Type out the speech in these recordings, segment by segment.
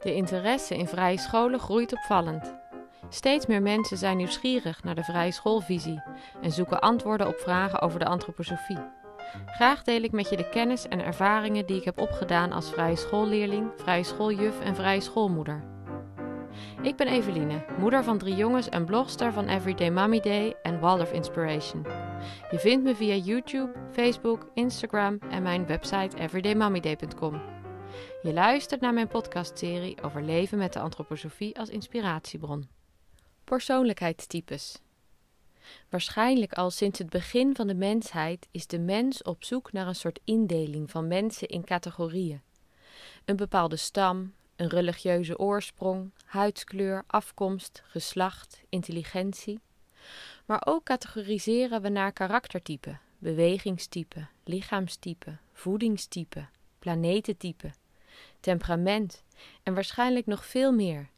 De interesse in vrije scholen groeit opvallend. Steeds meer mensen zijn nieuwsgierig naar de vrije schoolvisie en zoeken antwoorden op vragen over de antroposofie. Graag deel ik met je de kennis en ervaringen die ik heb opgedaan als vrije schoolleerling, vrije schooljuf en vrije schoolmoeder. Ik ben Eveline, moeder van drie jongens en blogster van Everyday Mommy Day en Waldorf Inspiration. Je vindt me via YouTube, Facebook, Instagram en mijn website everydaymamiday.com. Je luistert naar mijn podcastserie over leven met de antroposofie als inspiratiebron. Persoonlijkheidstypes. Waarschijnlijk al sinds het begin van de mensheid is de mens op zoek naar een soort indeling van mensen in categorieën. Een bepaalde stam, een religieuze oorsprong, huidskleur, afkomst, geslacht, intelligentie. Maar ook categoriseren we naar karaktertypen, bewegingstypen, lichaamstypen, voedingstypen, planetentypen temperament en waarschijnlijk nog veel meer.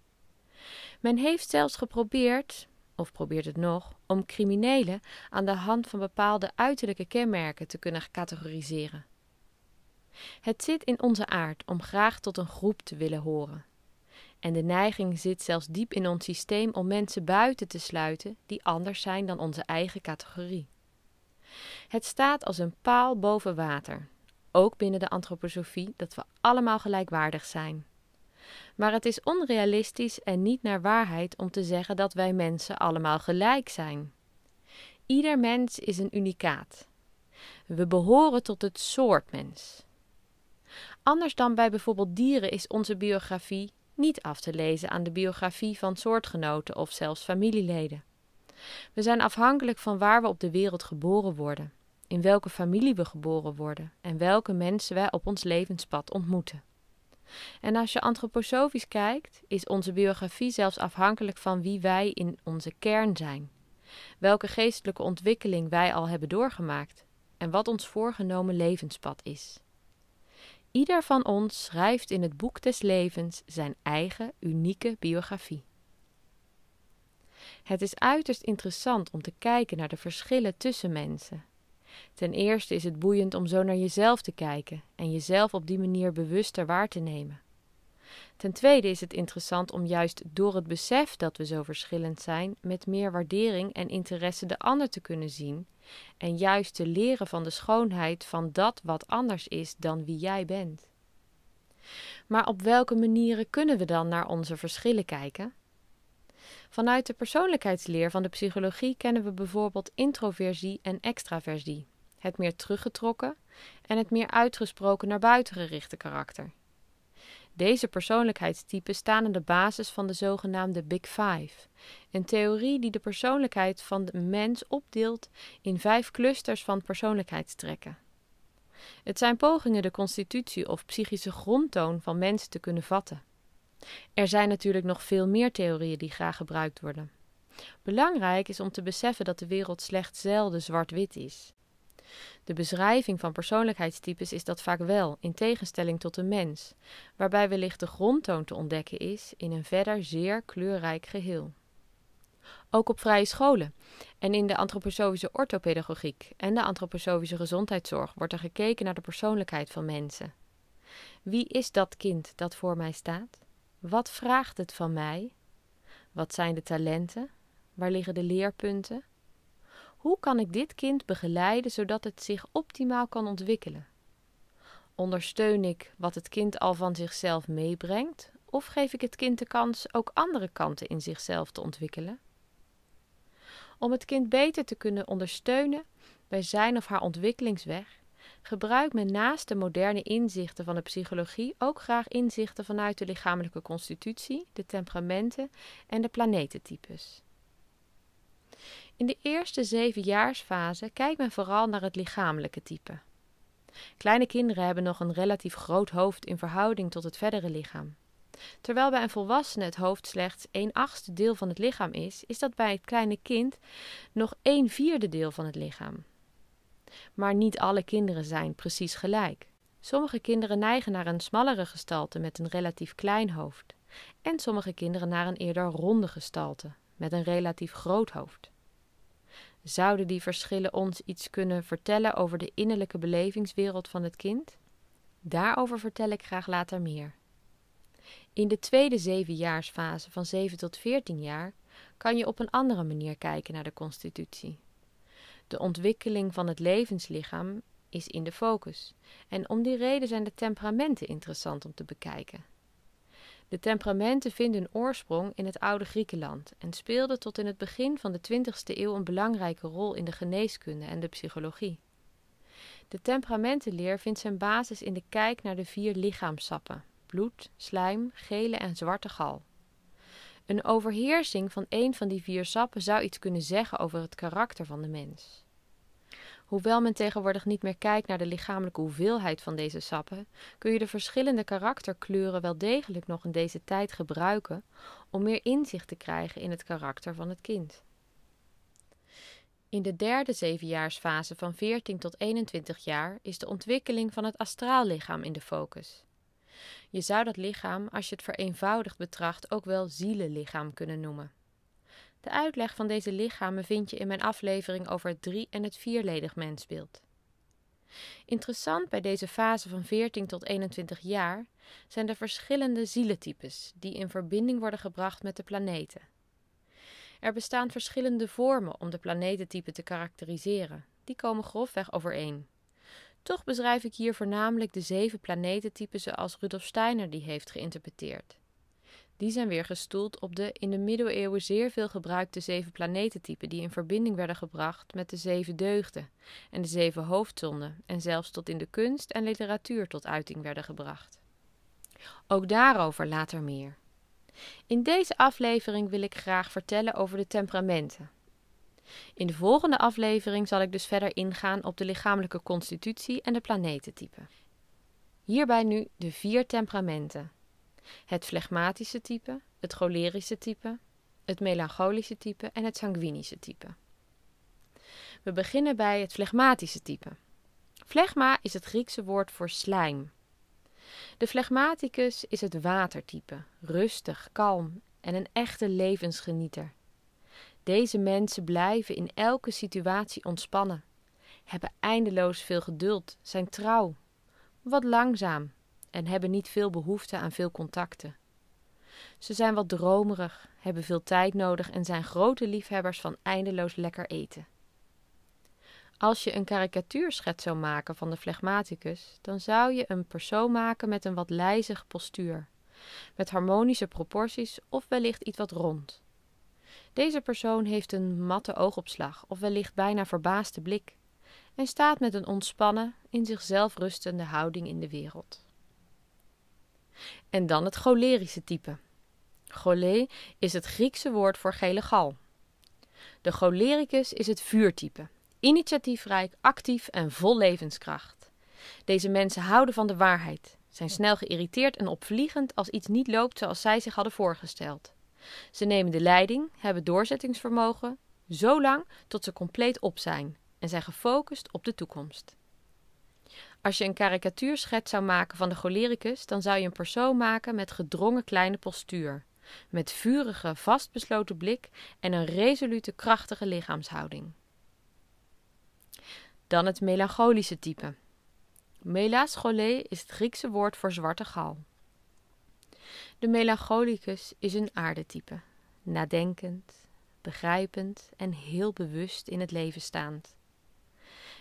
Men heeft zelfs geprobeerd, of probeert het nog, om criminelen aan de hand van bepaalde uiterlijke kenmerken te kunnen categoriseren. Het zit in onze aard om graag tot een groep te willen horen. En de neiging zit zelfs diep in ons systeem om mensen buiten te sluiten die anders zijn dan onze eigen categorie. Het staat als een paal boven water ook binnen de antroposofie, dat we allemaal gelijkwaardig zijn. Maar het is onrealistisch en niet naar waarheid om te zeggen dat wij mensen allemaal gelijk zijn. Ieder mens is een unicaat. We behoren tot het soort mens. Anders dan bij bijvoorbeeld dieren is onze biografie niet af te lezen aan de biografie van soortgenoten of zelfs familieleden. We zijn afhankelijk van waar we op de wereld geboren worden in welke familie we geboren worden en welke mensen wij op ons levenspad ontmoeten. En als je antroposofisch kijkt, is onze biografie zelfs afhankelijk van wie wij in onze kern zijn, welke geestelijke ontwikkeling wij al hebben doorgemaakt en wat ons voorgenomen levenspad is. Ieder van ons schrijft in het boek des levens zijn eigen unieke biografie. Het is uiterst interessant om te kijken naar de verschillen tussen mensen Ten eerste is het boeiend om zo naar jezelf te kijken en jezelf op die manier bewuster waar te nemen. Ten tweede is het interessant om juist door het besef dat we zo verschillend zijn, met meer waardering en interesse de ander te kunnen zien en juist te leren van de schoonheid van dat wat anders is dan wie jij bent. Maar op welke manieren kunnen we dan naar onze verschillen kijken? Vanuit de persoonlijkheidsleer van de psychologie kennen we bijvoorbeeld introversie en extraversie. Het meer teruggetrokken en het meer uitgesproken naar buiten gerichte karakter. Deze persoonlijkheidstypen staan aan de basis van de zogenaamde Big Five, een theorie die de persoonlijkheid van de mens opdeelt in vijf clusters van persoonlijkheidstrekken. Het zijn pogingen de constitutie of psychische grondtoon van mensen te kunnen vatten. Er zijn natuurlijk nog veel meer theorieën die graag gebruikt worden. Belangrijk is om te beseffen dat de wereld slechts zelden zwart-wit is. De beschrijving van persoonlijkheidstypes is dat vaak wel, in tegenstelling tot de mens, waarbij wellicht de grondtoon te ontdekken is in een verder zeer kleurrijk geheel. Ook op vrije scholen en in de antroposofische orthopedagogiek en de antroposofische gezondheidszorg wordt er gekeken naar de persoonlijkheid van mensen. Wie is dat kind dat voor mij staat? Wat vraagt het van mij? Wat zijn de talenten? Waar liggen de leerpunten? Hoe kan ik dit kind begeleiden zodat het zich optimaal kan ontwikkelen? Ondersteun ik wat het kind al van zichzelf meebrengt, of geef ik het kind de kans ook andere kanten in zichzelf te ontwikkelen? Om het kind beter te kunnen ondersteunen bij zijn of haar ontwikkelingsweg, Gebruik men naast de moderne inzichten van de psychologie ook graag inzichten vanuit de lichamelijke constitutie, de temperamenten en de planetentypes. In de eerste zevenjaarsfase kijkt men vooral naar het lichamelijke type. Kleine kinderen hebben nog een relatief groot hoofd in verhouding tot het verdere lichaam. Terwijl bij een volwassene het hoofd slechts een achtste deel van het lichaam is, is dat bij het kleine kind nog een vierde deel van het lichaam. Maar niet alle kinderen zijn precies gelijk. Sommige kinderen neigen naar een smallere gestalte met een relatief klein hoofd. En sommige kinderen naar een eerder ronde gestalte met een relatief groot hoofd. Zouden die verschillen ons iets kunnen vertellen over de innerlijke belevingswereld van het kind? Daarover vertel ik graag later meer. In de tweede zevenjaarsfase van 7 tot 14 jaar kan je op een andere manier kijken naar de constitutie. De ontwikkeling van het levenslichaam is in de focus. En om die reden zijn de temperamenten interessant om te bekijken. De temperamenten vinden oorsprong in het oude Griekenland en speelden tot in het begin van de 20e eeuw een belangrijke rol in de geneeskunde en de psychologie. De temperamentenleer vindt zijn basis in de kijk naar de vier lichaamsappen: bloed, slijm, gele en zwarte gal. Een overheersing van een van die vier sappen zou iets kunnen zeggen over het karakter van de mens. Hoewel men tegenwoordig niet meer kijkt naar de lichamelijke hoeveelheid van deze sappen, kun je de verschillende karakterkleuren wel degelijk nog in deze tijd gebruiken om meer inzicht te krijgen in het karakter van het kind. In de derde zevenjaarsfase van 14 tot 21 jaar is de ontwikkeling van het lichaam in de focus. Je zou dat lichaam, als je het vereenvoudigd betracht, ook wel zielenlichaam kunnen noemen. De uitleg van deze lichamen vind je in mijn aflevering over het drie- en het vierledig mensbeeld. Interessant bij deze fase van 14 tot 21 jaar zijn de verschillende zielentypes die in verbinding worden gebracht met de planeten. Er bestaan verschillende vormen om de planetentypen te karakteriseren. Die komen grofweg overeen. Toch beschrijf ik hier voornamelijk de zeven planetentypen zoals Rudolf Steiner die heeft geïnterpreteerd. Die zijn weer gestoeld op de in de middeleeuwen zeer veel gebruikte zeven planetentypen die in verbinding werden gebracht met de zeven deugden en de zeven hoofdzonden en zelfs tot in de kunst en literatuur tot uiting werden gebracht. Ook daarover later meer. In deze aflevering wil ik graag vertellen over de temperamenten. In de volgende aflevering zal ik dus verder ingaan op de lichamelijke constitutie en de planetentypen. Hierbij nu de vier temperamenten: het flegmatische type, het cholerische type, het melancholische type en het sanguinische type. We beginnen bij het flegmatische type. Flegma is het Griekse woord voor slijm. De flegmaticus is het watertype, rustig, kalm en een echte levensgenieter. Deze mensen blijven in elke situatie ontspannen, hebben eindeloos veel geduld, zijn trouw, wat langzaam en hebben niet veel behoefte aan veel contacten. Ze zijn wat dromerig, hebben veel tijd nodig en zijn grote liefhebbers van eindeloos lekker eten. Als je een karikatuurschet zou maken van de flegmaticus, dan zou je een persoon maken met een wat lijzig postuur, met harmonische proporties of wellicht iets wat rond. Deze persoon heeft een matte oogopslag of wellicht bijna verbaasde blik en staat met een ontspannen, in zichzelf rustende houding in de wereld. En dan het cholerische type. Cholé is het Griekse woord voor gele gal. De cholericus is het vuurtype, initiatiefrijk, actief en vol levenskracht. Deze mensen houden van de waarheid, zijn snel geïrriteerd en opvliegend als iets niet loopt zoals zij zich hadden voorgesteld. Ze nemen de leiding, hebben doorzettingsvermogen, zo lang tot ze compleet op zijn en zijn gefocust op de toekomst. Als je een karikatuurschets zou maken van de cholericus, dan zou je een persoon maken met gedrongen kleine postuur, met vurige, vastbesloten blik en een resolute, krachtige lichaamshouding. Dan het melancholische type. Melas is het Griekse woord voor zwarte gal. De melancholicus is een aardetype, nadenkend, begrijpend en heel bewust in het leven staand.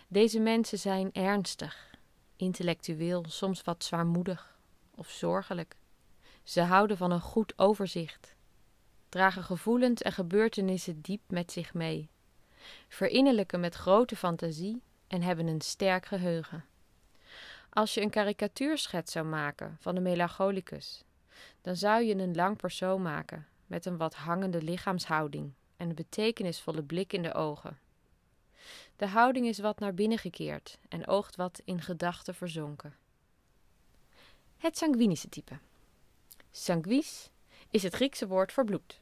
Deze mensen zijn ernstig, intellectueel, soms wat zwaarmoedig of zorgelijk. Ze houden van een goed overzicht, dragen gevoelens en gebeurtenissen diep met zich mee, verinnerlijken met grote fantasie en hebben een sterk geheugen. Als je een karikatuurschet zou maken van de melancholicus dan zou je een lang persoon maken met een wat hangende lichaamshouding en een betekenisvolle blik in de ogen. De houding is wat naar binnen gekeerd en oogt wat in gedachten verzonken. Het sanguinische type. Sanguis is het Griekse woord voor bloed.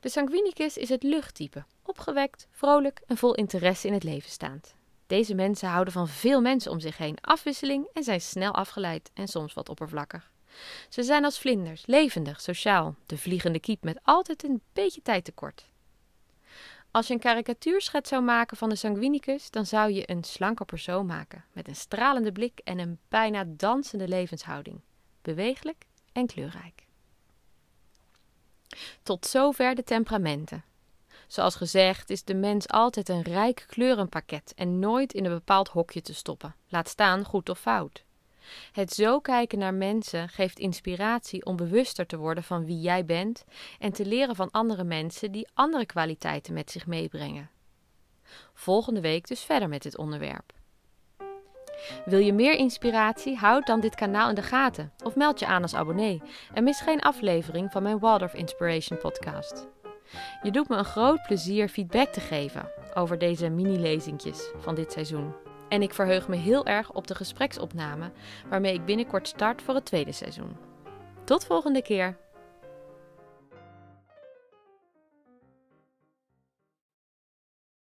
De sanguinicus is het luchttype, opgewekt, vrolijk en vol interesse in het leven staand. Deze mensen houden van veel mensen om zich heen, afwisseling en zijn snel afgeleid en soms wat oppervlakkig. Ze zijn als vlinders, levendig, sociaal, de vliegende kiep met altijd een beetje tijd tekort. Als je een karikatuurschet zou maken van de sanguinicus, dan zou je een slanke persoon maken, met een stralende blik en een bijna dansende levenshouding, bewegelijk en kleurrijk. Tot zover de temperamenten. Zoals gezegd is de mens altijd een rijk kleurenpakket en nooit in een bepaald hokje te stoppen, laat staan goed of fout. Het zo kijken naar mensen geeft inspiratie om bewuster te worden van wie jij bent en te leren van andere mensen die andere kwaliteiten met zich meebrengen. Volgende week dus verder met dit onderwerp. Wil je meer inspiratie? Houd dan dit kanaal in de gaten of meld je aan als abonnee en mis geen aflevering van mijn Waldorf Inspiration podcast. Je doet me een groot plezier feedback te geven over deze mini-lezingjes van dit seizoen. En ik verheug me heel erg op de gespreksopname waarmee ik binnenkort start voor het tweede seizoen. Tot volgende keer!